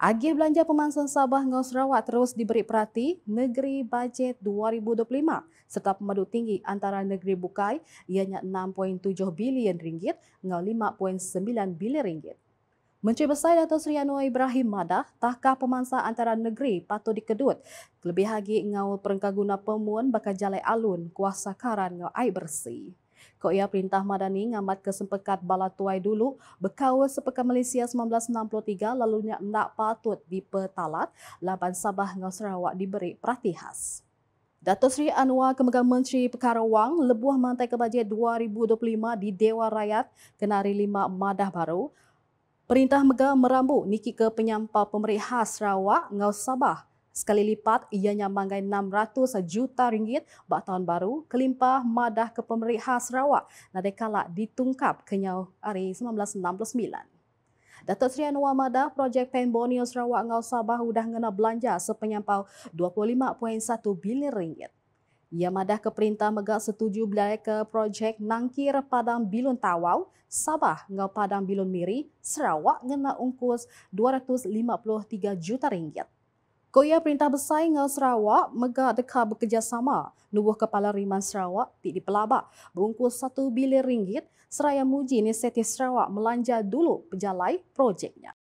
Agih Belanja Pemangsa Sabah Ngau Sarawak terus diberi perhati Negeri Bajet 2025 serta pemadu tinggi antara Negeri Bukai ianya 6.7 bilion ringgit ngau 5.9 bilion ringgit. Menteri Besar Dato Sri Anwar Ibrahim Madah, takah pemangsa antara negeri patut dikedut. Lebih lagi ngau perengkaguna pemuan bakal jalai alun kuasa karan ngau air bersih. Kau ia perintah madani ngamat ke sempekat bala tuai dulu, bekawa sepekat Malaysia 1963 lalunya nak patut dipetalat, laban Sabah ngau Sarawak diberi perhati khas. Dato' Sri Anwar Kemegang Menteri Perkara Wang lebuah mantai kebajet 2025 di Dewa Rakyat Kenari lima Madah Baru. Perintah Mega merambu niki ke penyampa pemerik khas Sarawak ngau Sabah Sekali lipat, ianya manggai 600 juta ringgit bak tahun baru kelimpah madah ke pemerik khas Sarawak nadekala ditungkap kenyau hari 1969. Datuk Seri Anwar Mada, projek Pen Borneo Sarawak Ngau Sabah sudah kena belanja sepenyampau 25.1 bilion ringgit. Ia madah ke perintah megak setuju belai ke projek Nangkir Padang Bilun Tawau, Sabah Ngau Padang Bilun Miri, Sarawak kena ungkus 253 juta ringgit. Koya Perintah Besar Ingal Sarawak megah deka bekerjasama Nubuh Kepala Riman Sarawak tidak di Pelabak bungkus satu bilion ringgit seraya muji inisiatif Sarawak melanja dulu pejalai projeknya.